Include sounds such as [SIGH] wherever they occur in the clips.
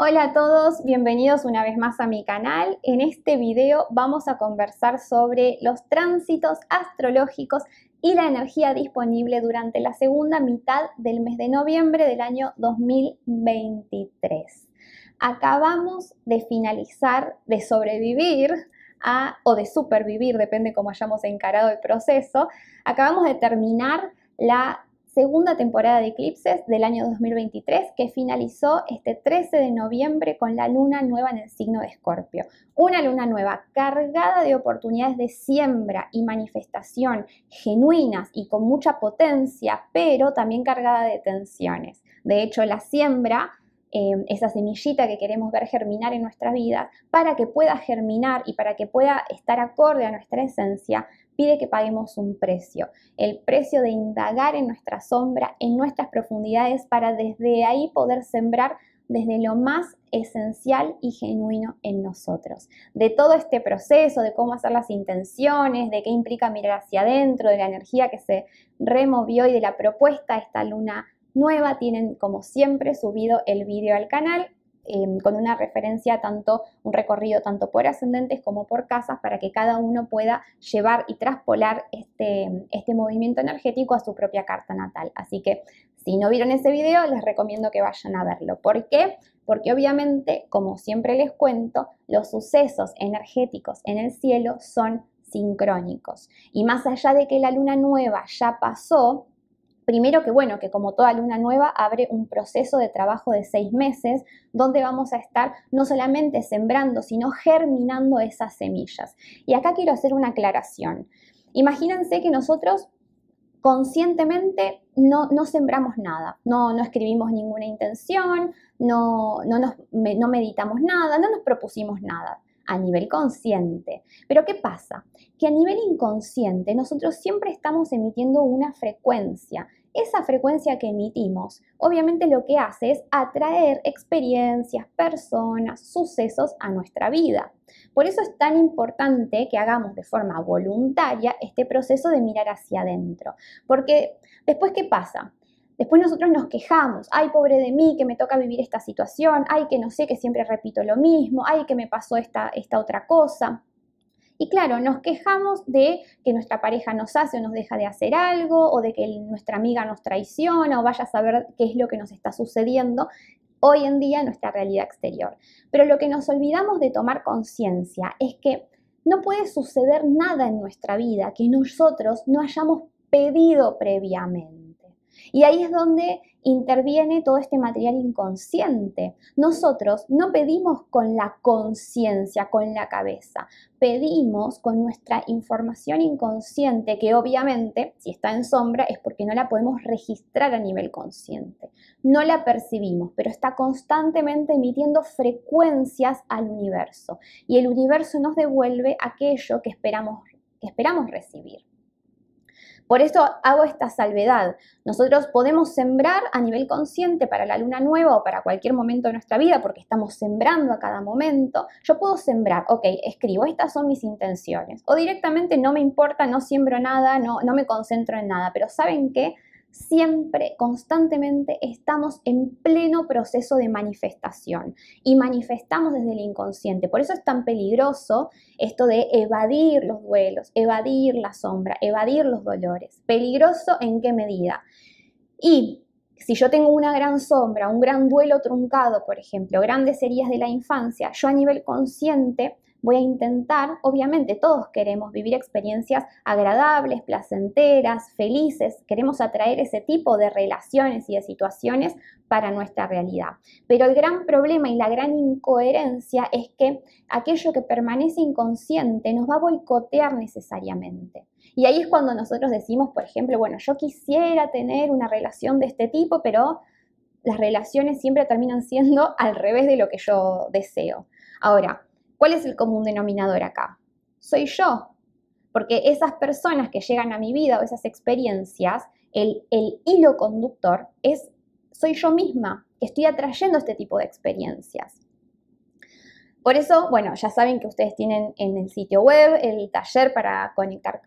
Hola a todos, bienvenidos una vez más a mi canal. En este video vamos a conversar sobre los tránsitos astrológicos y la energía disponible durante la segunda mitad del mes de noviembre del año 2023. Acabamos de finalizar de sobrevivir a, o de supervivir, depende cómo hayamos encarado el proceso. Acabamos de terminar la segunda temporada de eclipses del año 2023 que finalizó este 13 de noviembre con la luna nueva en el signo de Escorpio. Una luna nueva cargada de oportunidades de siembra y manifestación genuinas y con mucha potencia, pero también cargada de tensiones. De hecho, la siembra em, esa semillita que queremos ver germinar en nuestra vida, para que pueda germinar y para que pueda estar acorde a nuestra esencia, pide que paguemos un precio, el precio de indagar en nuestra sombra, en nuestras profundidades, para desde ahí poder sembrar desde lo más esencial y genuino en nosotros. De todo este proceso, de cómo hacer las intenciones, de qué implica mirar hacia adentro, de la energía que se removió y de la propuesta esta luna nueva, tienen como siempre subido el vídeo al canal Em, con una referencia tanto, un recorrido tanto por ascendentes como por casas para que cada uno pueda llevar y traspolar este, este movimiento energético a su propia carta natal. Así que si no vieron ese video, les recomiendo que vayan a verlo. ¿Por qué? Porque obviamente, como siempre les cuento, los sucesos energéticos en el cielo son sincrónicos. Y más allá de que la luna nueva ya pasó, Primero que bueno, que como toda luna nueva abre un proceso de trabajo de seis meses donde vamos a estar no solamente sembrando, sino germinando esas semillas. Y acá quiero hacer una aclaración. Imagínense que nosotros conscientemente no, sembramos nada, no, escribimos ninguna intención, no meditamos nada, no nos propusimos nada a nivel consciente. Pero ¿qué pasa? Que a nivel inconsciente nosotros siempre estamos emitiendo una frecuencia esa frecuencia que emitimos obviamente lo que hace es atraer experiencias, personas, sucesos a nuestra vida. Por eso es tan importante que hagamos de forma voluntaria este proceso de mirar hacia adentro. Porque después, ¿qué pasa? Después nosotros nos quejamos, ay pobre de mí que me toca vivir esta situación, ay que no sé que siempre repito lo mismo, ay que me pasó esta, esta otra cosa. Y claro, nos quejamos de que nuestra pareja nos hace o nos deja de hacer algo, o de que nuestra amiga nos traiciona, o vaya a saber qué es lo que nos está sucediendo hoy en día en nuestra realidad exterior. Pero lo que nos olvidamos de tomar conciencia es que no puede suceder nada en nuestra vida que nosotros no hayamos pedido previamente. Y ahí es donde interviene todo este material inconsciente. Nosotros no pedimos con la conciencia, con la cabeza, pedimos con nuestra información inconsciente que obviamente si está en sombra es porque no la podemos registrar a nivel consciente. No la percibimos, pero está constantemente emitiendo frecuencias al universo y el universo nos devuelve aquello que esperamos, que esperamos recibir. Por eso hago esta salvedad. Nosotros podemos sembrar a nivel consciente para la luna nueva o para cualquier momento de nuestra vida, porque estamos sembrando a cada momento. Yo puedo sembrar, ok, escribo, estas son mis intenciones. O directamente no me importa, no siembro nada, no, no me concentro en nada. Pero ¿saben qué? siempre, constantemente estamos en pleno proceso de manifestación y manifestamos desde el inconsciente. Por eso es tan peligroso esto de evadir los duelos, evadir la sombra, evadir los dolores. Peligroso en qué medida. Y si yo tengo una gran sombra, un gran duelo truncado, por ejemplo, grandes heridas de la infancia, yo a nivel consciente Voy a intentar, obviamente todos queremos vivir experiencias agradables, placenteras, felices, queremos atraer ese tipo de relaciones y de situaciones para nuestra realidad. Pero el gran problema y la gran incoherencia es que aquello que permanece inconsciente nos va a boicotear necesariamente. Y ahí es cuando nosotros decimos, por ejemplo, bueno, yo quisiera tener una relación de este tipo, pero las relaciones siempre terminan siendo al revés de lo que yo deseo. Ahora, ¿Cuál es el común denominador acá? Soy yo. Porque esas personas que llegan a mi vida o esas experiencias, el, el hilo conductor es soy yo misma que estoy atrayendo este tipo de experiencias. Por eso, bueno, ya saben que ustedes tienen en el sitio web el taller para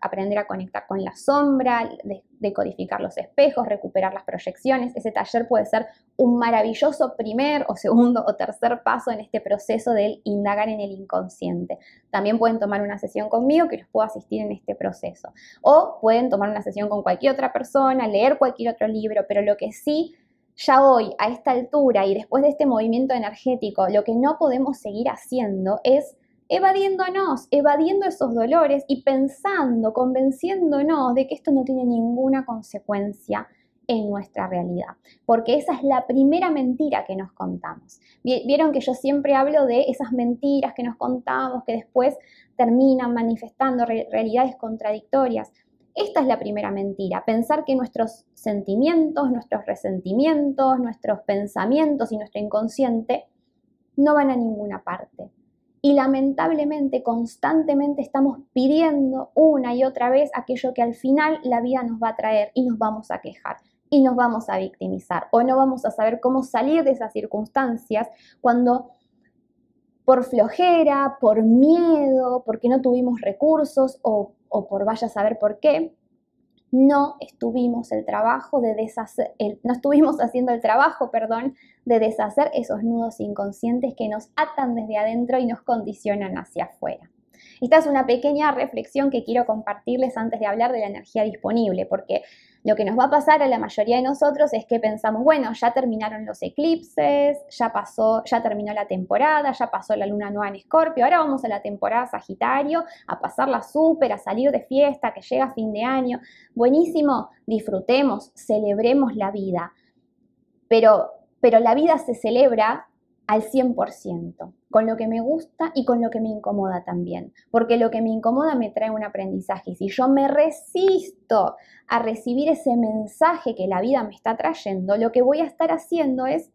aprender a conectar con la sombra, decodificar los espejos, recuperar las proyecciones. Ese taller puede ser un maravilloso primer o segundo o tercer paso en este proceso del indagar en el inconsciente. También pueden tomar una sesión conmigo que los puedo asistir en este proceso. O pueden tomar una sesión con cualquier otra persona, leer cualquier otro libro, pero lo que sí ya hoy, a esta altura y después de este movimiento energético, lo que no podemos seguir haciendo es evadiéndonos, evadiendo esos dolores y pensando, convenciéndonos de que esto no tiene ninguna consecuencia en nuestra realidad, porque esa es la primera mentira que nos contamos. Vieron que yo siempre hablo de esas mentiras que nos contamos, que después terminan manifestando realidades contradictorias. Esta es la primera mentira, pensar que nuestros sentimientos, nuestros resentimientos, nuestros pensamientos y nuestro inconsciente no van a ninguna parte. Y lamentablemente constantemente estamos pidiendo una y otra vez aquello que al final la vida nos va a traer y nos vamos a quejar y nos vamos a victimizar o no vamos a saber cómo salir de esas circunstancias cuando por flojera, por miedo, porque no tuvimos recursos o o por vaya a saber por qué, no estuvimos el trabajo de no estuvimos haciendo el trabajo, perdón, de deshacer esos nudos inconscientes que nos atan desde adentro y nos condicionan hacia afuera. Esta es una pequeña reflexión que quiero compartirles antes de hablar de la energía disponible, porque lo que nos va a pasar a la mayoría de nosotros es que pensamos, bueno, ya terminaron los eclipses, ya pasó, ya terminó la temporada, ya pasó la luna nueva en Escorpio, ahora vamos a la temporada Sagitario, a pasarla súper, a salir de fiesta, que llega fin de año. Buenísimo, disfrutemos, celebremos la vida. Pero, pero la vida se celebra al 100%, con lo que me gusta y con lo que me incomoda también, porque lo que me incomoda me trae un aprendizaje. Y si yo me resisto a recibir ese mensaje que la vida me está trayendo, lo que voy a estar haciendo es,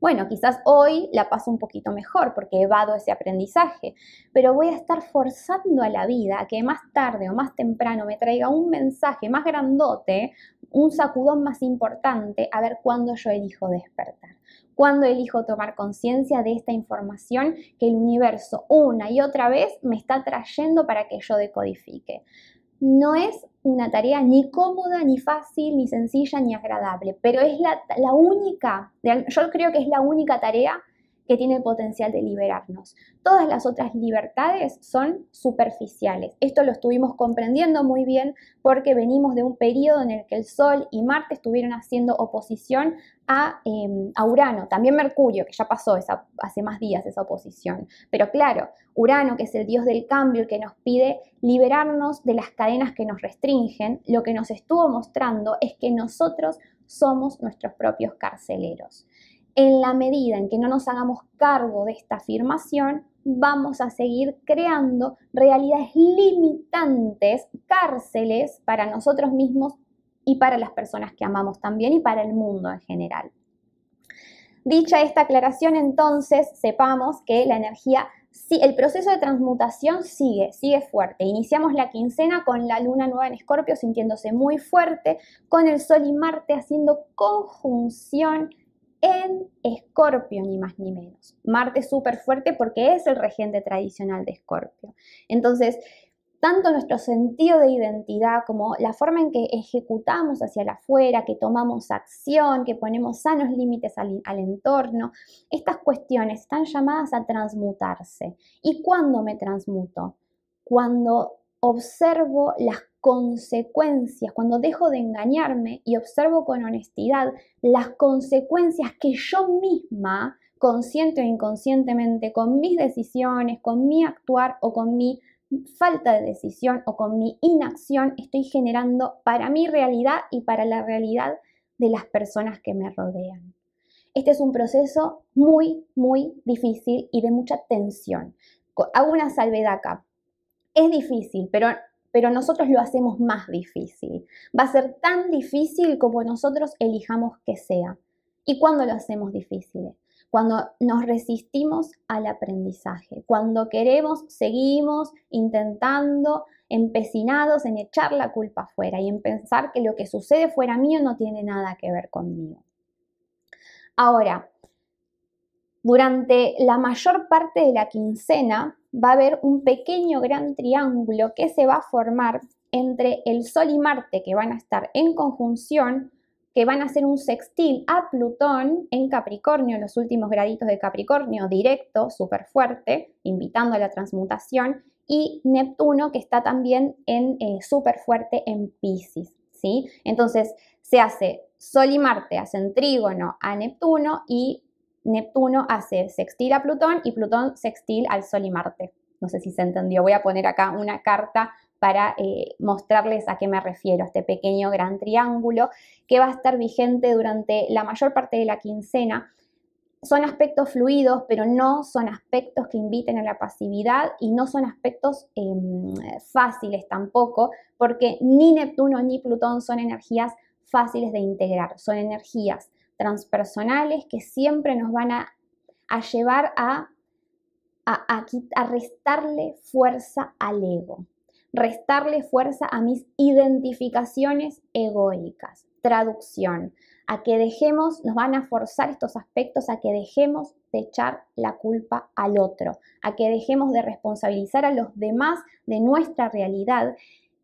bueno, quizás hoy la paso un poquito mejor porque evado ese aprendizaje, pero voy a estar forzando a la vida a que más tarde o más temprano me traiga un mensaje más grandote, un sacudón más importante, a ver cuándo yo elijo despertar cuando elijo tomar conciencia de esta información que el universo una y otra vez me está trayendo para que yo decodifique. No es una tarea ni cómoda, ni fácil, ni sencilla, ni agradable, pero es la, la única, yo creo que es la única tarea que tiene el potencial de liberarnos. Todas las otras libertades son superficiales. Esto lo estuvimos comprendiendo muy bien porque venimos de un periodo en el que el Sol y Marte estuvieron haciendo oposición a, em, Urano, también Mercurio, que ya pasó hace más días esa oposición. Pero claro, Urano, que es el dios del cambio, que nos pide liberarnos de las cadenas que nos restringen, lo que nos estuvo mostrando es que nosotros somos nuestros propios carceleros. En la medida en que no nos hagamos cargo de esta afirmación, vamos a seguir creando realidades limitantes, cárceles para nosotros mismos y para las personas que amamos también y para el mundo en general. Dicha esta aclaración, entonces, sepamos que la energía, sí, el proceso de transmutación sigue, sigue fuerte. Iniciamos la quincena con la luna nueva en Escorpio sintiéndose muy fuerte, con el Sol y Marte haciendo conjunción en Escorpio, ni más ni menos. Marte es súper fuerte porque es el regente tradicional de Escorpio. Entonces, tanto nuestro sentido de identidad como la forma en que ejecutamos hacia afuera, que tomamos acción, que ponemos sanos límites al, al, entorno, estas cuestiones están llamadas a transmutarse. ¿Y cuándo me transmuto? Cuando observo las consecuencias, cuando dejo de engañarme y observo con honestidad las consecuencias que yo misma, consciente o inconscientemente, con mis decisiones, con mi actuar o con mi falta de decisión o con mi inacción, estoy generando para mi realidad y para la realidad de las personas que me rodean. Este es un proceso muy, muy difícil y de mucha tensión. Hago una salvedad acá. Es difícil, pero pero nosotros lo hacemos más difícil. Va a ser tan difícil como nosotros elijamos que sea. ¿Y cuándo lo hacemos difícil? Cuando nos resistimos al aprendizaje, cuando queremos, seguimos intentando, empecinados en echar la culpa afuera y en pensar que lo que sucede fuera mío no tiene nada que ver conmigo. Ahora, durante la mayor parte de la quincena va a haber un pequeño gran triángulo que se va a formar entre el Sol y Marte, que van a estar en conjunción, que van a hacer un sextil a Plutón en Capricornio, en los últimos graditos de Capricornio, directo, súper fuerte, invitando a la transmutación, y Neptuno, que está también en eh, súper fuerte en Pisces. ¿sí? Entonces se hace Sol y Marte, hacen trígono a Neptuno y Neptuno hace sextil a Plutón y Plutón sextil al Sol y Marte. No sé si se entendió, voy a poner acá una carta para eh, mostrarles a qué me refiero, este pequeño gran triángulo que va a estar vigente durante la mayor parte de la quincena. Son aspectos fluidos, pero no son aspectos que inviten a la pasividad y no son aspectos em, fáciles tampoco, porque ni Neptuno ni Plutón son energías fáciles de integrar, son energías transpersonales que siempre nos van a, llevar a, a restarle fuerza al ego, restarle fuerza a mis identificaciones egoicas. Traducción, a que dejemos, nos van a forzar estos aspectos a que dejemos de echar la culpa al otro, a que dejemos de responsabilizar a los demás de nuestra realidad,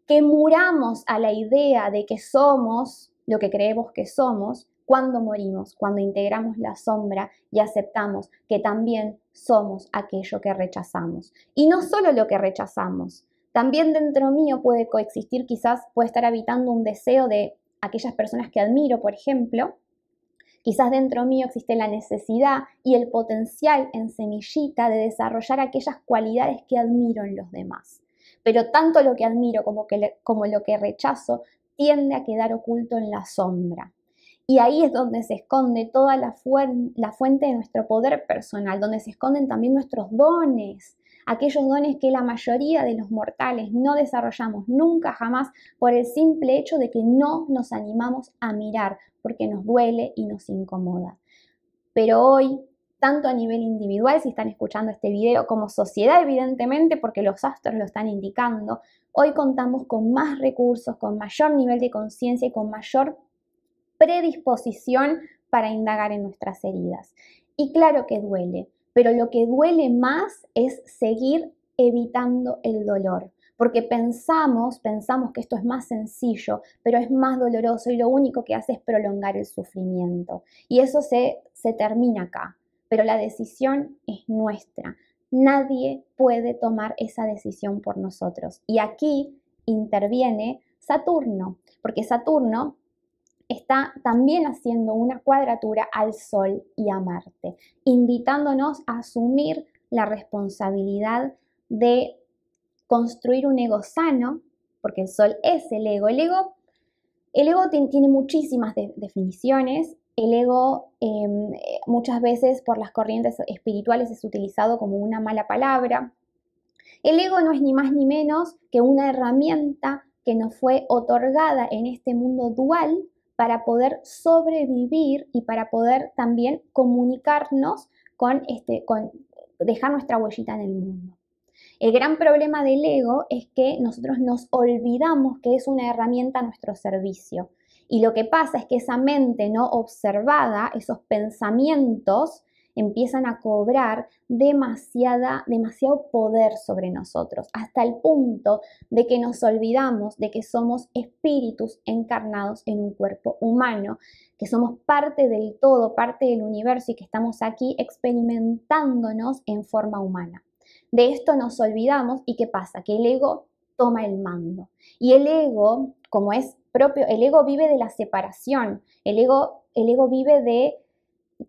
que muramos a la idea de que somos lo que creemos que somos, cuando morimos, cuando integramos la sombra y aceptamos que también somos aquello que rechazamos. Y no solo lo que rechazamos, también dentro mío puede coexistir, quizás puede estar habitando un deseo de aquellas personas que admiro, por ejemplo. Quizás dentro mío existe la necesidad y el potencial en semillita de desarrollar aquellas cualidades que admiro en los demás. Pero tanto lo que admiro como, como lo que rechazo tiende a quedar oculto en la sombra. Y ahí es donde se esconde toda la, la, fuente de nuestro poder personal, donde se esconden también nuestros dones, aquellos dones que la mayoría de los mortales no desarrollamos nunca jamás por el simple hecho de que no nos animamos a mirar, porque nos duele y nos incomoda. Pero hoy, tanto a nivel individual, si están escuchando este video, como sociedad, evidentemente, porque los astros lo están indicando, hoy contamos con más recursos, con mayor nivel de conciencia y con mayor predisposición para indagar en nuestras heridas. Y claro que duele, pero lo que duele más es seguir evitando el dolor, porque pensamos, pensamos que esto es más sencillo, pero es más doloroso y lo único que hace es prolongar el sufrimiento. Y eso se, se termina acá, pero la decisión es nuestra. Nadie puede tomar esa decisión por nosotros. Y aquí interviene Saturno, porque Saturno está también haciendo una cuadratura al Sol y a Marte, invitándonos a asumir la responsabilidad de construir un ego sano, porque el Sol es el ego. El ego, el ego tiene muchísimas definiciones. El ego em, muchas veces por las corrientes espirituales es utilizado como una mala palabra. El ego no es ni más ni menos que una herramienta que nos fue otorgada en este mundo dual para poder sobrevivir y para poder también comunicarnos con, este, con dejar nuestra huellita en el mundo. El gran problema del ego es que nosotros nos olvidamos que es una herramienta a nuestro servicio. Y lo que pasa es que esa mente no observada, esos pensamientos, empiezan a cobrar demasiada, demasiado poder sobre nosotros, hasta el punto de que nos olvidamos de que somos espíritus encarnados en un cuerpo humano, que somos parte del todo, parte del universo y que estamos aquí experimentándonos en forma humana. De esto nos olvidamos y qué pasa, que el ego toma el mando. Y el ego, como es propio, el ego vive de la separación, el ego, el ego vive de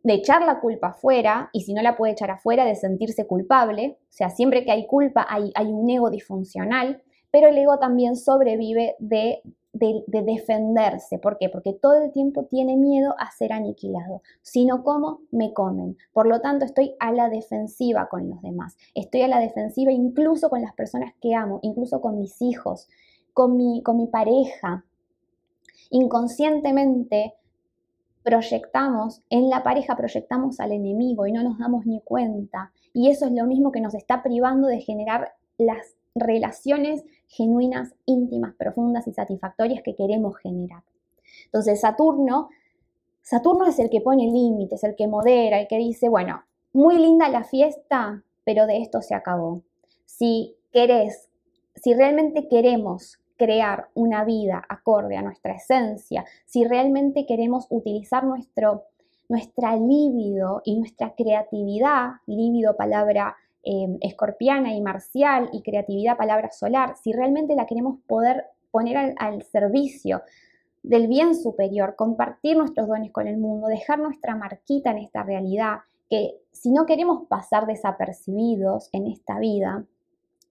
de echar la culpa afuera y si no la puede echar afuera, de sentirse culpable. O sea, siempre que hay culpa hay, un ego disfuncional, pero el ego también sobrevive de, de, defenderse. ¿Por qué? Porque todo el tiempo tiene miedo a ser aniquilado. Si no como, me comen. Por lo tanto, estoy a la defensiva con los demás. Estoy a la defensiva incluso con las personas que amo, incluso con mis hijos, con mi, con mi pareja. Inconscientemente proyectamos en la pareja, proyectamos al enemigo y no nos damos ni cuenta. Y eso es lo mismo que nos está privando de generar las relaciones genuinas, íntimas, profundas y satisfactorias que queremos generar. Entonces, Saturno, Saturno es el que pone límites, el que modera, el que dice, bueno, muy linda la fiesta, pero de esto se acabó. Si querés, si realmente queremos crear una vida acorde a nuestra esencia, si realmente queremos utilizar nuestro, nuestra libido y nuestra creatividad, libido palabra em, escorpiana y marcial y creatividad palabra solar, si realmente la queremos poder poner al servicio del bien superior, compartir nuestros dones con el mundo, dejar nuestra marquita en esta realidad, que si no queremos pasar desapercibidos en esta vida,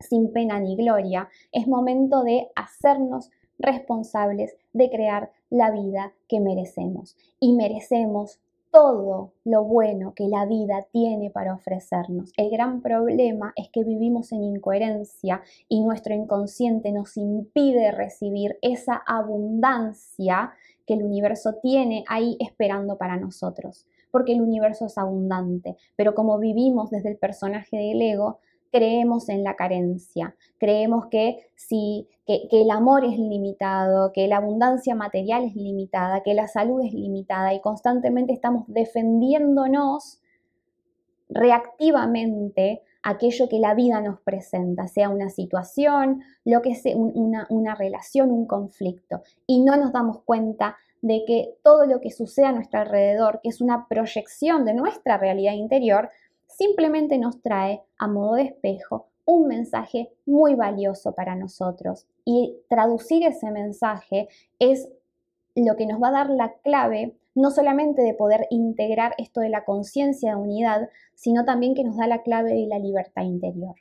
sin pena ni gloria. Es momento de hacernos responsables de crear la vida que merecemos. Y merecemos todo lo bueno que la vida tiene para ofrecernos. El gran problema es que vivimos en incoherencia y nuestro inconsciente nos impide recibir esa abundancia que el universo tiene ahí esperando para nosotros. Porque el universo es abundante, pero como vivimos desde el personaje del ego, creemos en la carencia, creemos que, que, el amor es limitado, que la abundancia material es limitada, que la salud es limitada y constantemente estamos defendiéndonos reactivamente aquello que la vida nos presenta, sea una situación, lo que sea una, una, relación, un conflicto. Y no nos damos cuenta de que todo lo que sucede a nuestro alrededor, que es una proyección de nuestra realidad interior, simplemente nos trae a modo de espejo un mensaje muy valioso para nosotros y traducir ese mensaje es lo que nos va a dar la clave no solamente de poder integrar esto de la conciencia de unidad, sino también que nos da la clave de la libertad interior.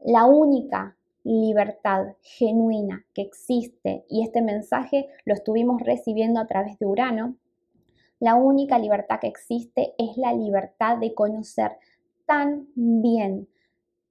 La única libertad genuina que existe, y este mensaje lo estuvimos recibiendo a través de Urano, la única libertad que existe es la libertad de conocer tan bien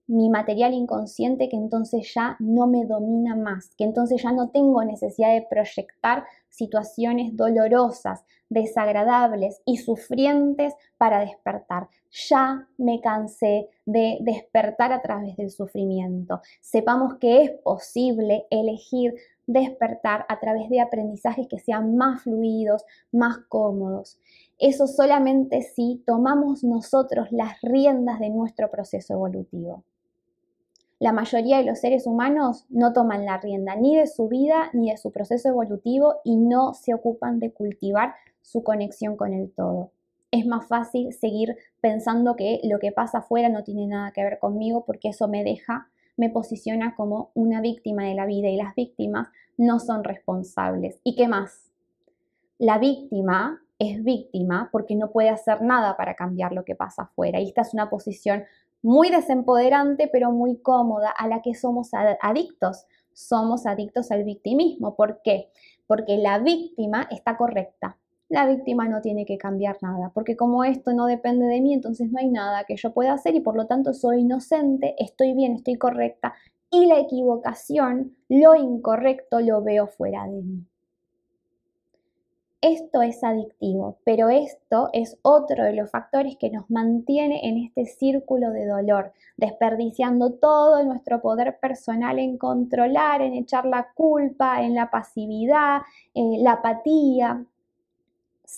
mi material inconsciente que entonces ya no me domina más, que entonces ya no tengo necesidad de proyectar situaciones dolorosas, desagradables y sufrientes para despertar. Ya me cansé de despertar a través del sufrimiento. Sepamos que es posible elegir despertar a través de aprendizajes que sean más fluidos, más cómodos. Eso solamente si tomamos nosotros las riendas de nuestro proceso evolutivo. La mayoría de los seres humanos no toman la rienda ni de su vida ni de su proceso evolutivo y no se ocupan de cultivar su conexión con el todo. Es más fácil seguir pensando que lo que pasa afuera no tiene nada que ver conmigo porque eso me deja me posiciona como una víctima de la vida y las víctimas no son responsables. ¿Y qué más? La víctima es víctima porque no puede hacer nada para cambiar lo que pasa afuera. Y esta es una posición muy desempoderante, pero muy cómoda, a la que somos adictos. Somos adictos al victimismo. ¿Por qué? Porque la víctima está correcta la víctima no tiene que cambiar nada, porque como esto no depende de mí, entonces no hay nada que yo pueda hacer y por lo tanto soy inocente, estoy bien, estoy correcta y la equivocación, lo incorrecto, lo veo fuera de mí. Esto es adictivo, pero esto es otro de los factores que nos mantiene en este círculo de dolor, desperdiciando todo nuestro poder personal en controlar, en echar la culpa, en la pasividad, en eh, la apatía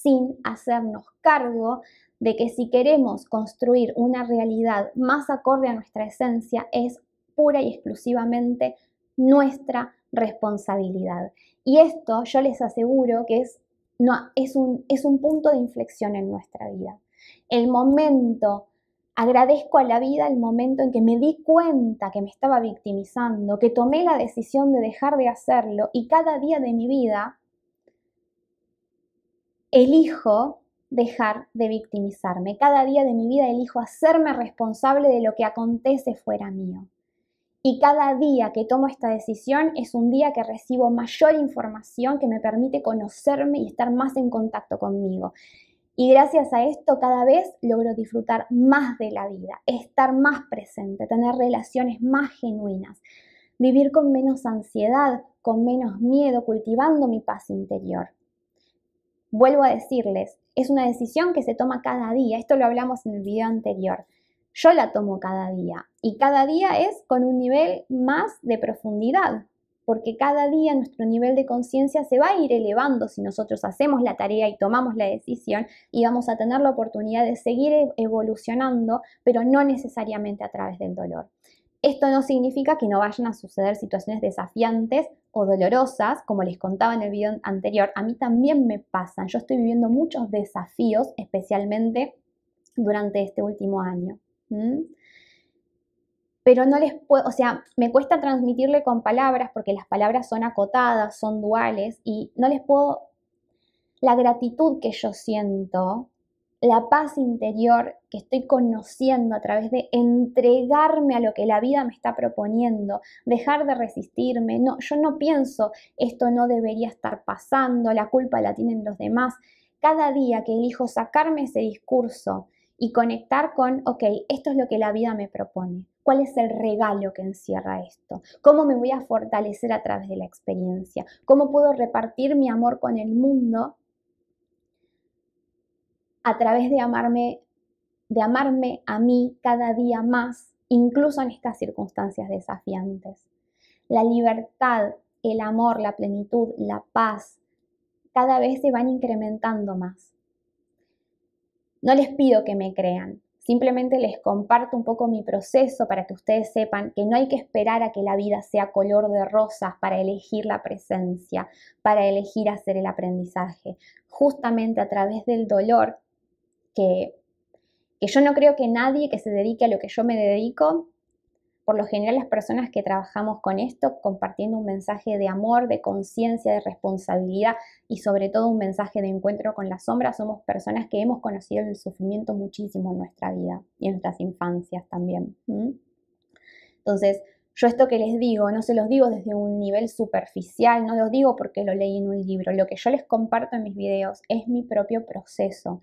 sin hacernos cargo de que si queremos construir una realidad más acorde a nuestra esencia es pura y exclusivamente nuestra responsabilidad. Y esto yo les aseguro que es, es un punto de inflexión en nuestra vida. El momento Agradezco a la vida el momento en que me di cuenta que me estaba victimizando, que tomé la decisión de dejar de hacerlo y cada día de mi vida elijo dejar de victimizarme. Cada día de mi vida elijo hacerme responsable de lo que acontece fuera mío. Y cada día que tomo esta decisión es un día que recibo mayor información que me permite conocerme y estar más en contacto conmigo. Y gracias a esto cada vez logro disfrutar más de la vida, estar más presente, tener relaciones más genuinas, vivir con menos ansiedad, con menos miedo, cultivando mi paz interior. Vuelvo a decirles, es una decisión que se toma cada día, esto lo hablamos en el video anterior. Yo la tomo cada día y cada día es con un nivel más de profundidad, porque cada día nuestro nivel de conciencia se va a ir elevando si nosotros hacemos la tarea y tomamos la decisión y vamos a tener la oportunidad de seguir e, evolucionando, pero no necesariamente a través del dolor. Esto no significa que no vayan a suceder situaciones desafiantes o dolorosas, como les contaba en el video anterior, a mí también me pasan. Yo estoy viviendo muchos desafíos, especialmente durante este último año. Pero no les puedo, o sea, me cuesta transmitirle con palabras porque las palabras son acotadas, son duales y no les puedo, la gratitud que yo siento la paz interior que estoy conociendo a través de entregarme a lo que la vida me está proponiendo, dejar de resistirme, no, yo no pienso esto no debería estar pasando, la culpa la tienen los demás. Cada día que elijo sacarme ese discurso y conectar con, ok, esto es lo que la vida me propone, cuál es el regalo que encierra esto, cómo me voy a fortalecer a través de la experiencia, cómo puedo repartir mi amor con el mundo a través de amarme, de amarme a mí cada día más, incluso en estas circunstancias desafiantes. La libertad, el amor, la plenitud, la paz, cada vez se van incrementando más. No les pido que me crean, simplemente les comparto un poco mi proceso para que ustedes sepan que no hay que esperar a que la vida sea color de rosas para elegir la presencia, para elegir hacer el aprendizaje. Justamente a través del dolor que, yo no creo que nadie que se dedique a lo que yo me dedico, por lo general las personas que trabajamos con esto, compartiendo un mensaje de amor, de conciencia, de responsabilidad y sobre todo un mensaje de encuentro con la sombra, somos personas que hemos conocido el sufrimiento muchísimo en nuestra vida y en nuestras infancias también. Entonces, yo esto que les digo, no se los digo desde un nivel superficial, no los digo porque lo leí en un libro, lo que yo les comparto en mis videos es mi propio proceso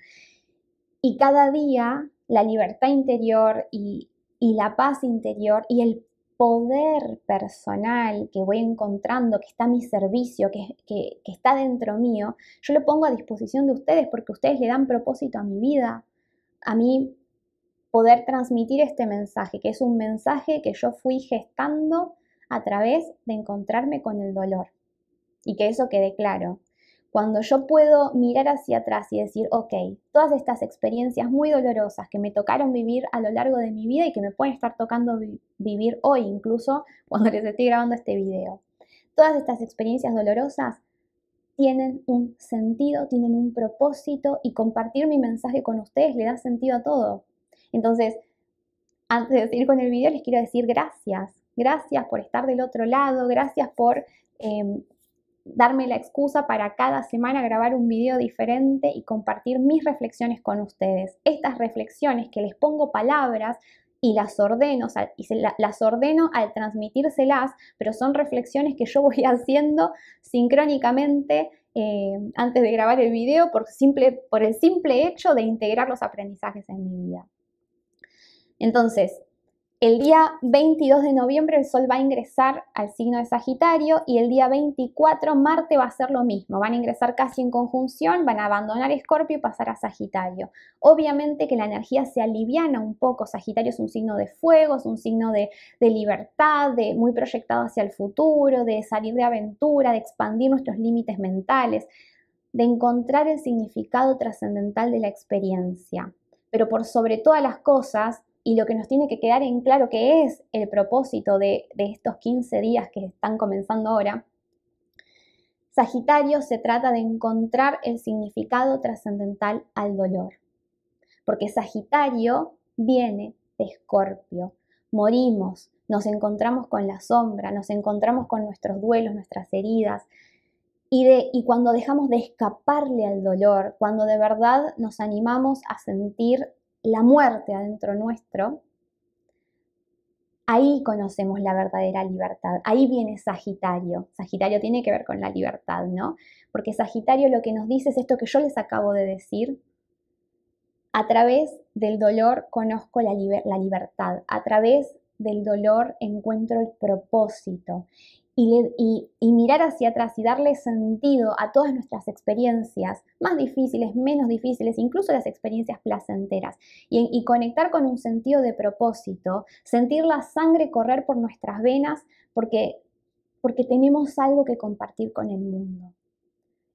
y cada día la libertad interior y, la paz interior y el poder personal que voy encontrando, que está a mi servicio, que, está dentro mío, yo lo pongo a disposición de ustedes porque ustedes le dan propósito a mi vida, a mí poder transmitir este mensaje, que es un mensaje que yo fui gestando a través de encontrarme con el dolor. Y que eso quede claro. Cuando yo puedo mirar hacia atrás y decir, ok, todas estas experiencias muy dolorosas que me tocaron vivir a lo largo de mi vida y que me pueden estar tocando vivir hoy, incluso [LAUGHS] cuando les estoy grabando este video, todas estas experiencias dolorosas tienen un sentido, tienen un propósito y compartir mi mensaje con ustedes le da sentido a todo. Entonces, antes de seguir con el video, les quiero decir gracias. Gracias por estar del otro lado, gracias por em, darme la excusa para cada semana grabar un video diferente y compartir mis reflexiones con ustedes. Estas reflexiones que les pongo palabras y las ordeno, las ordeno al transmitírselas, pero son reflexiones que yo voy [LAUGHS] haciendo sincrónicamente eh, antes de grabar el video por, simple, por el simple hecho de integrar los aprendizajes en mi vida. Entonces, el día 22 de noviembre el Sol va a ingresar al signo de Sagitario y el día 24 Marte va a ser lo mismo, van a ingresar casi en conjunción, van a abandonar Escorpio y pasar a Sagitario. Obviamente que la energía se aliviana un poco, Sagitario es un signo de fuego, es un signo de, de libertad, de muy proyectado hacia el futuro, de salir de aventura, de expandir nuestros límites mentales, de encontrar el significado trascendental de la experiencia. Pero por sobre todas las cosas, y lo que nos tiene que quedar en claro que es el propósito de, estos 15 días que están comenzando ahora, Sagitario se trata de encontrar el significado trascendental al dolor, porque Sagitario viene de Escorpio, morimos, nos encontramos con la sombra, nos encontramos con nuestros duelos, nuestras heridas. Y, y cuando dejamos de escaparle al dolor, cuando de verdad nos animamos a sentir la muerte adentro nuestro, ahí conocemos la verdadera libertad, ahí viene Sagitario. Sagitario tiene que ver con la libertad, ¿no? Porque Sagitario lo que nos dice es esto que yo les acabo de decir. A través del dolor conozco la, la libertad, a través del dolor encuentro el propósito y, mirar hacia atrás y darle sentido a todas nuestras experiencias, más difíciles, menos difíciles, incluso las experiencias placenteras, y, conectar con un sentido de propósito, sentir la sangre correr por nuestras venas porque, porque tenemos algo que compartir con el mundo.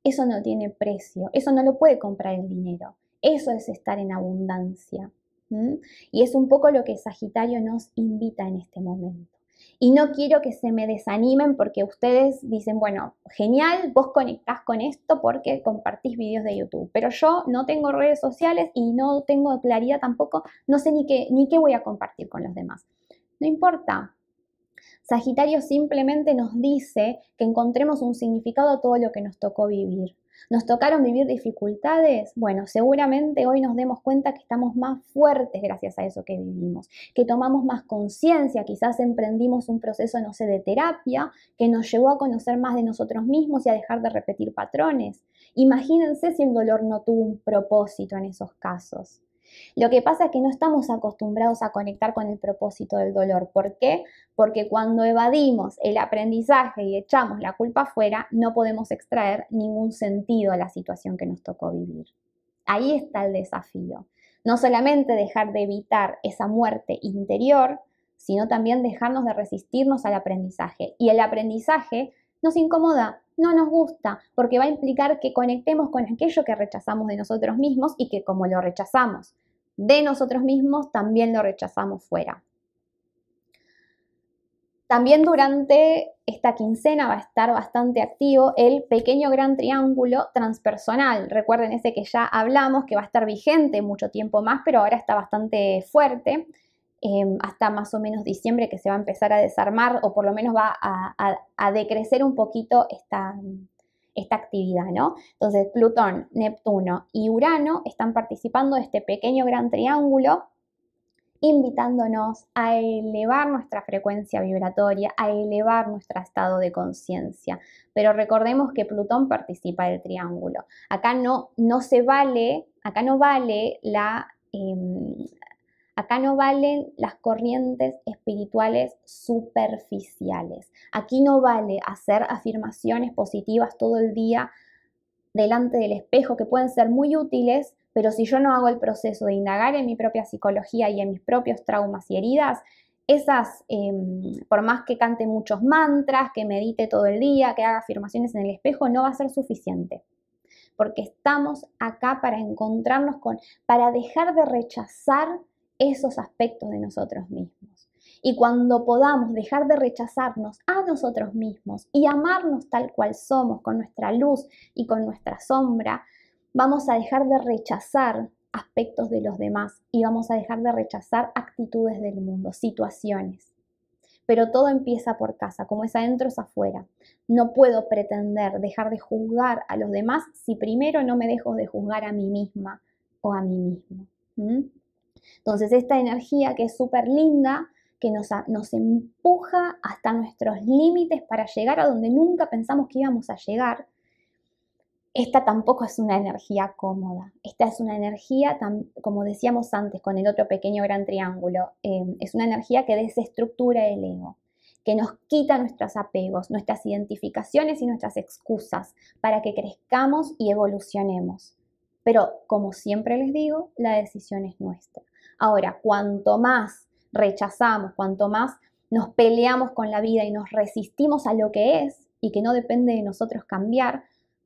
Eso no tiene precio, eso no lo puede comprar el dinero, eso es estar en abundancia. Y es un poco lo que Sagitario nos invita en este momento y no quiero que se me desanimen porque ustedes dicen, bueno, genial, vos conectás con esto porque compartís vídeos de YouTube, pero yo no tengo redes sociales y no tengo claridad tampoco, no sé ni qué, ni qué voy a compartir con los demás. No importa. Sagitario simplemente nos dice que encontremos un significado a todo lo que nos tocó vivir. ¿Nos tocaron vivir dificultades? Bueno, seguramente hoy nos demos cuenta que estamos más fuertes gracias a eso que vivimos, que tomamos más conciencia, quizás emprendimos un proceso, no sé, de terapia que nos llevó a conocer más de nosotros mismos y a dejar de repetir patrones. Imagínense si el dolor no tuvo un propósito en esos casos. Lo que pasa es que no estamos acostumbrados a conectar con el propósito del dolor. ¿Por qué? Porque cuando evadimos el aprendizaje y echamos la culpa afuera, no podemos extraer ningún sentido a la situación que nos tocó vivir. Ahí está el desafío. No solamente dejar de evitar esa muerte interior, sino también dejarnos de resistirnos al aprendizaje. Y el aprendizaje nos incomoda, no nos gusta, porque va a implicar que conectemos con aquello que rechazamos de nosotros mismos y que como lo rechazamos, de nosotros mismos, también lo rechazamos fuera. También durante esta quincena va a estar bastante activo el pequeño gran triángulo transpersonal. Recuerden ese que ya hablamos, que va a estar vigente mucho tiempo más, pero ahora está bastante fuerte, em, hasta más o menos diciembre que se va a empezar a desarmar o por lo menos va a, a decrecer un poquito esta, esta actividad, ¿no? Entonces, Plutón, Neptuno y Urano están participando de este pequeño gran triángulo invitándonos a elevar nuestra frecuencia vibratoria, a elevar nuestro estado de conciencia. Pero recordemos que Plutón participa del triángulo. Acá no, no se vale, acá no vale la em, Acá no valen las corrientes espirituales superficiales. Aquí no vale hacer afirmaciones positivas todo el día delante del espejo que pueden ser muy útiles, pero si yo no hago el proceso de indagar en mi propia psicología y en mis propios traumas y heridas, esas, em, por más que cante muchos mantras, que medite todo el día, que haga afirmaciones en el espejo, no va a ser suficiente porque estamos acá para encontrarnos con, para dejar de rechazar esos aspectos de nosotros mismos. Y cuando podamos dejar de rechazarnos a nosotros mismos y amarnos tal cual somos, con nuestra luz y con nuestra sombra, vamos a dejar de rechazar aspectos de los demás y vamos a dejar de rechazar actitudes del mundo, situaciones. Pero todo empieza por casa, como es adentro es afuera. No puedo pretender dejar de juzgar a los demás si primero no me dejo de juzgar a mí misma o a mí mismo. Entonces esta energía que es súper linda, que nos, empuja hasta nuestros límites para llegar a donde nunca pensamos que íbamos a llegar, esta tampoco es una energía cómoda. Esta es una energía, como decíamos antes con el otro pequeño gran triángulo, em, es una energía que desestructura el ego, que nos quita nuestros apegos, nuestras identificaciones y nuestras excusas para que crezcamos y evolucionemos. Pero como siempre les digo, la decisión es nuestra. Ahora, cuanto más rechazamos, cuanto más nos peleamos con la vida y nos resistimos a lo que es y que no depende de nosotros cambiar,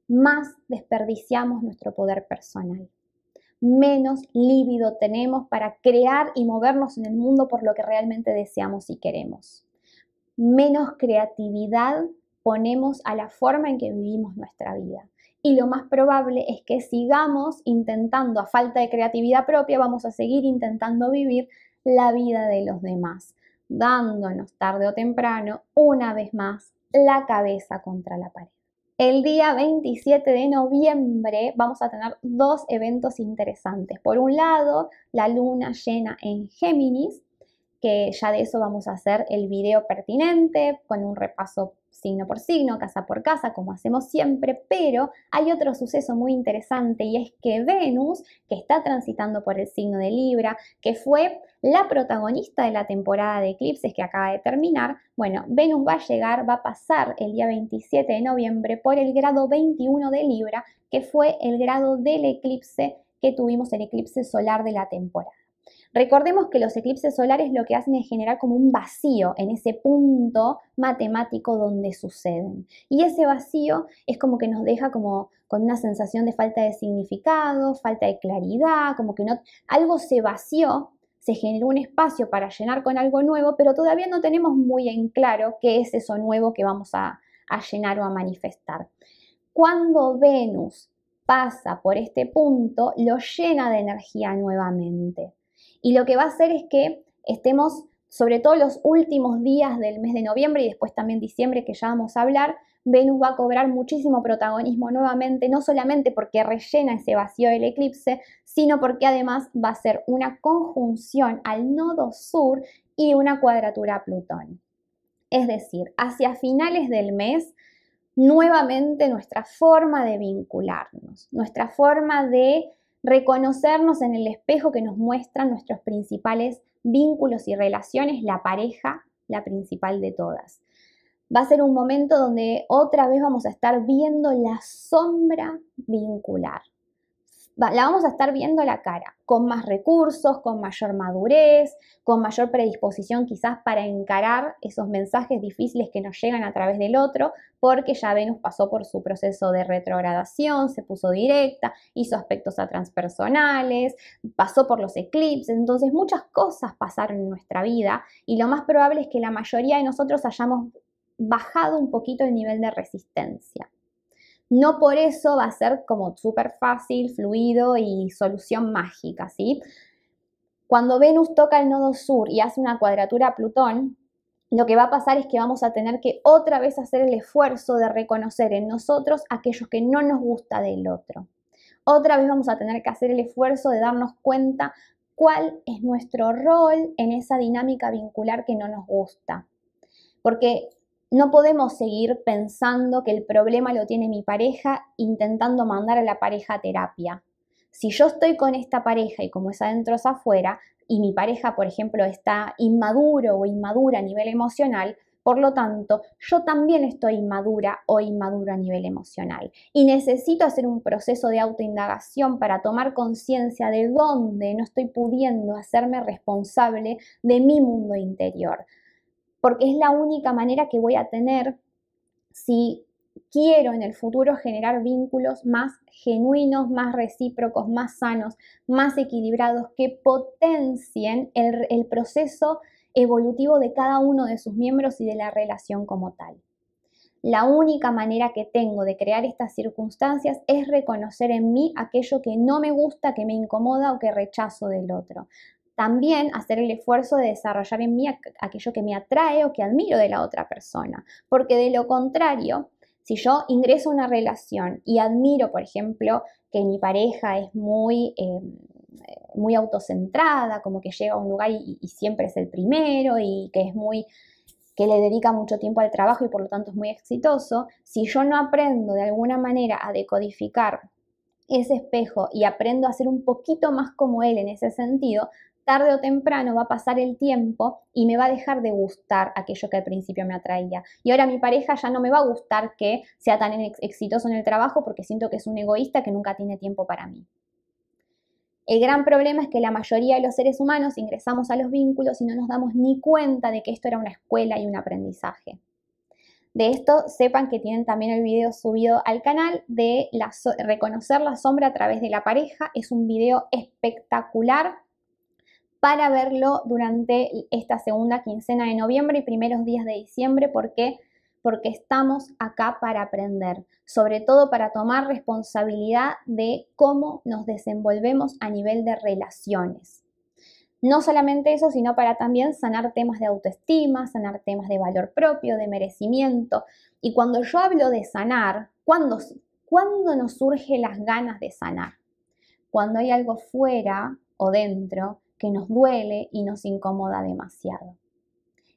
más desperdiciamos nuestro poder personal. Menos líbido tenemos para crear y movernos en el mundo por lo que realmente deseamos y queremos. Menos creatividad ponemos a la forma en que vivimos nuestra vida y lo más probable es que sigamos intentando, a falta de creatividad propia, vamos a seguir intentando vivir la vida de los demás, dándonos tarde o temprano, una vez más, la cabeza contra la pared. El día 27 de noviembre vamos a tener dos eventos interesantes. Por un lado, la luna llena en Géminis, que ya de eso vamos a hacer el video pertinente con un repaso signo por signo, casa por casa, como hacemos siempre, pero hay otro suceso muy interesante y es que Venus, que está transitando por el signo de Libra, que fue la protagonista de la temporada de eclipses que acaba de terminar, bueno, Venus va a llegar, va a pasar el día 27 de noviembre por el grado 21 de Libra, que fue el grado del eclipse que tuvimos el eclipse solar de la temporada. Recordemos que los eclipses solares lo que hacen es generar como un vacío en ese punto matemático donde suceden. Y ese vacío es como que nos deja como con una sensación de falta de significado, falta de claridad, como que no, algo se vació, se generó un espacio para llenar con algo nuevo, pero todavía no tenemos muy en claro qué es eso nuevo que vamos a, a llenar o a manifestar. Cuando Venus pasa por este punto, lo llena de energía nuevamente y lo que va a hacer es que estemos, sobre todo los últimos días del mes de noviembre y después también diciembre que ya vamos a hablar, Venus va a cobrar muchísimo protagonismo nuevamente, no solamente porque rellena ese vacío del eclipse, sino porque además va a ser una conjunción al nodo sur y una cuadratura a Plutón. Es decir, hacia finales del mes, nuevamente nuestra forma de vincularnos, nuestra forma de reconocernos en el espejo que nos muestran nuestros principales vínculos y relaciones, la pareja, la principal de todas. Va a ser un momento donde otra vez vamos a estar viendo la sombra vincular la vamos a estar viendo la cara, con más recursos, con mayor madurez, con mayor predisposición quizás para encarar esos mensajes difíciles que nos llegan a través del otro, porque ya Venus pasó por su proceso de retrogradación, se puso directa, hizo aspectos a transpersonales, pasó por los eclipses, entonces muchas cosas pasaron en nuestra vida y lo más probable es que la mayoría de nosotros hayamos bajado un poquito el nivel de resistencia no por eso va a ser como súper fácil, fluido y solución mágica, ¿sí? Cuando Venus toca el nodo sur y hace una cuadratura a Plutón, lo que va a pasar es que vamos a tener que otra vez hacer el esfuerzo de reconocer en nosotros aquellos que no nos gusta del otro. Otra vez vamos a tener que hacer el esfuerzo de darnos cuenta cuál es nuestro rol en esa dinámica vincular que no nos gusta. Porque no podemos seguir pensando que el problema lo tiene mi pareja intentando mandar a la pareja a terapia. Si yo estoy con esta pareja y como es adentro es afuera, y mi pareja, por ejemplo, está inmaduro o inmadura a nivel emocional, por lo tanto, yo también estoy inmadura o inmadura a nivel emocional. Y necesito hacer un proceso de autoindagación para tomar conciencia de dónde no estoy pudiendo hacerme responsable de mi mundo interior, porque es la única manera que voy a tener si quiero en el futuro generar vínculos más genuinos, más recíprocos, más sanos, más equilibrados, que potencien el, proceso evolutivo de cada uno de sus miembros y de la relación como tal. La única manera que tengo de crear estas circunstancias es reconocer en mí aquello que no me gusta, que me incomoda o que rechazo del otro. También hacer el esfuerzo de desarrollar en mí aquello que me atrae o que admiro de la otra persona, porque de lo contrario, si yo ingreso a una relación y admiro, por ejemplo, que mi pareja es muy, em, muy autocentrada, como que llega a un lugar y, y, siempre es el primero y que es muy que le dedica mucho tiempo al trabajo y por lo tanto es muy exitoso, si yo no aprendo de alguna manera a decodificar ese espejo y aprendo a ser un poquito más como él en ese sentido, tarde o temprano va a pasar el tiempo y me va a dejar de gustar aquello que al principio me atraía. Y ahora mi pareja ya no me va a gustar que sea tan exitoso en el trabajo porque siento que es un egoísta que nunca tiene tiempo para mí. El gran problema es que la mayoría de los seres humanos ingresamos a los vínculos y no nos damos ni cuenta de que esto era una escuela y un aprendizaje. De esto sepan que tienen también el video subido al canal de reconocer la sombra a través de la pareja. Es un video espectacular para verlo durante esta segunda quincena de noviembre y primeros días de diciembre porque porque estamos acá para aprender, sobre todo para tomar responsabilidad de cómo nos desenvolvemos a nivel de relaciones. No solamente eso, sino para también sanar temas de autoestima, sanar temas de valor propio, de merecimiento. Y cuando yo hablo de sanar, ¿cuándo, ¿cuándo nos surge las ganas de sanar? Cuando hay algo fuera o dentro que nos duele y nos incomoda demasiado.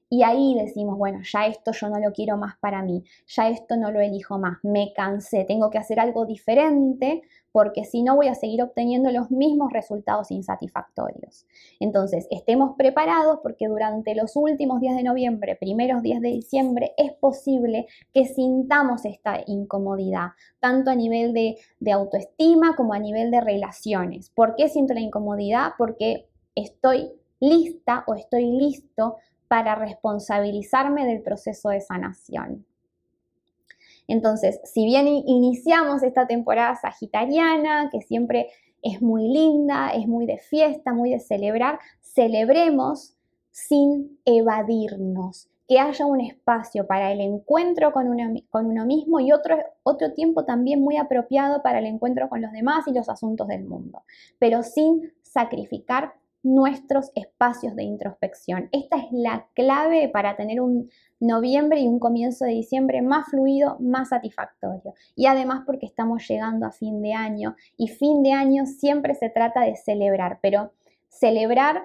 Y ahí decimos, bueno, ya esto yo no lo quiero más para mí, ya esto no lo elijo más, me cansé, tengo que hacer algo diferente porque si no voy a seguir obteniendo los mismos resultados insatisfactorios. Entonces, estemos preparados porque durante los últimos días de noviembre, primeros días de diciembre, es posible que sintamos esta incomodidad, tanto a nivel de, autoestima como a nivel de relaciones. ¿Por qué siento la incomodidad? Porque estoy lista o estoy listo para responsabilizarme del proceso de sanación. Entonces, si bien iniciamos esta temporada sagitariana, que siempre es muy linda, es muy de fiesta, muy de celebrar, celebremos sin evadirnos, que haya un espacio para el encuentro con uno, mismo y otro, otro tiempo también muy apropiado para el encuentro con los demás y los asuntos del mundo, pero sin sacrificar nuestros espacios de introspección. Esta es la clave para tener un noviembre y un comienzo de diciembre más fluido, más satisfactorio. Y además porque estamos llegando a fin de año y fin de año siempre se trata de celebrar, pero celebrar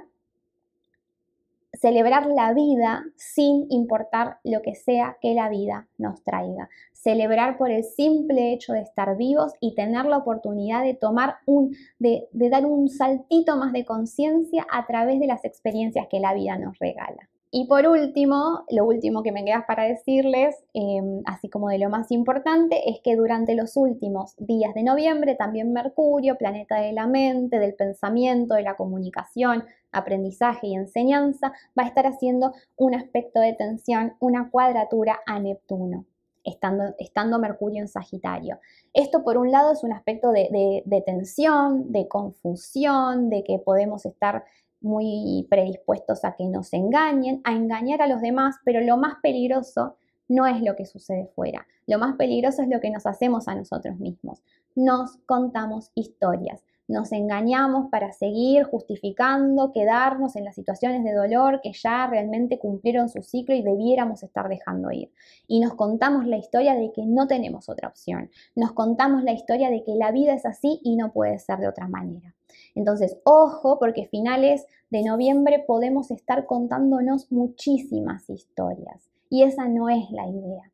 celebrar la vida sin importar lo que sea que la vida nos traiga. Celebrar por el simple hecho de estar vivos y tener la oportunidad de tomar un, de, de dar un saltito más de conciencia a través de las experiencias que la vida nos regala. Y por último, lo último que me queda para decirles, em, así como de lo más importante, es que durante los últimos días de noviembre también Mercurio, planeta de la mente, del pensamiento, de la comunicación, aprendizaje y enseñanza, va a estar haciendo un aspecto de tensión, una cuadratura a Neptuno. Estando, Mercurio en Sagitario. Esto por un lado es un aspecto de, de tensión, de confusión, de que podemos estar muy predispuestos a que nos engañen, a engañar a los demás, pero lo más peligroso no es lo que sucede fuera, lo más peligroso es lo que nos hacemos a nosotros mismos. Nos contamos historias, nos engañamos para seguir justificando, quedarnos en las situaciones de dolor que ya realmente cumplieron su ciclo y debiéramos estar dejando ir. Y nos contamos la historia de que no tenemos otra opción. Nos contamos la historia de que la vida es así y no puede ser de otra manera. Entonces, ojo, porque finales de noviembre podemos estar contándonos muchísimas historias. Y esa no es la idea.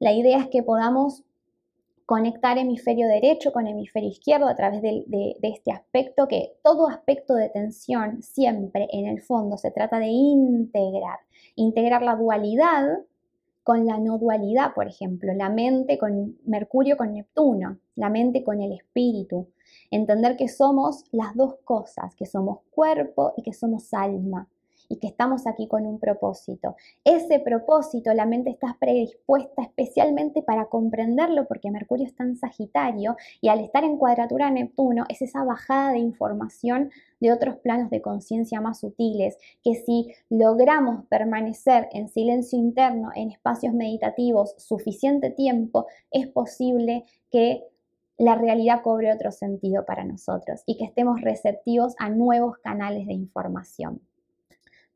La idea es que podamos conectar hemisferio derecho con hemisferio izquierdo a través de, este aspecto, que todo aspecto de tensión siempre en el fondo se trata de integrar, integrar la dualidad con la no dualidad, por ejemplo, la mente con Mercurio, con Neptuno, la mente con el espíritu, entender que somos las dos cosas, que somos cuerpo y que somos alma, y que estamos aquí con un propósito. Ese propósito la mente está predispuesta especialmente para comprenderlo porque Mercurio está en Sagitario y al estar en cuadratura a Neptuno es esa bajada de información de otros planos de conciencia más sutiles, que si logramos permanecer en silencio interno, en espacios meditativos suficiente tiempo, es posible que la realidad cobre otro sentido para nosotros y que estemos receptivos a nuevos canales de información.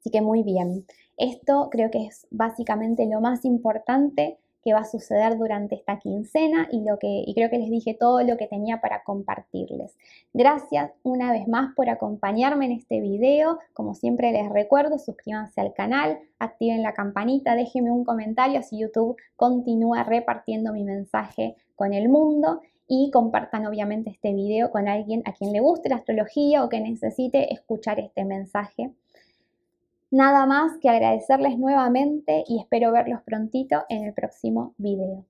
Así que muy bien. Esto creo que es básicamente lo más importante que va a suceder durante esta quincena y, lo que, y creo que les dije todo lo que tenía para compartirles. Gracias una vez más por acompañarme en este video. Como siempre les recuerdo, suscríbanse al canal, activen la campanita, déjenme un comentario si YouTube continúa repartiendo mi mensaje con el mundo y compartan obviamente este video con alguien a quien le guste la astrología o que necesite escuchar este mensaje. Nada más que agradecerles nuevamente y espero verlos prontito en el próximo video.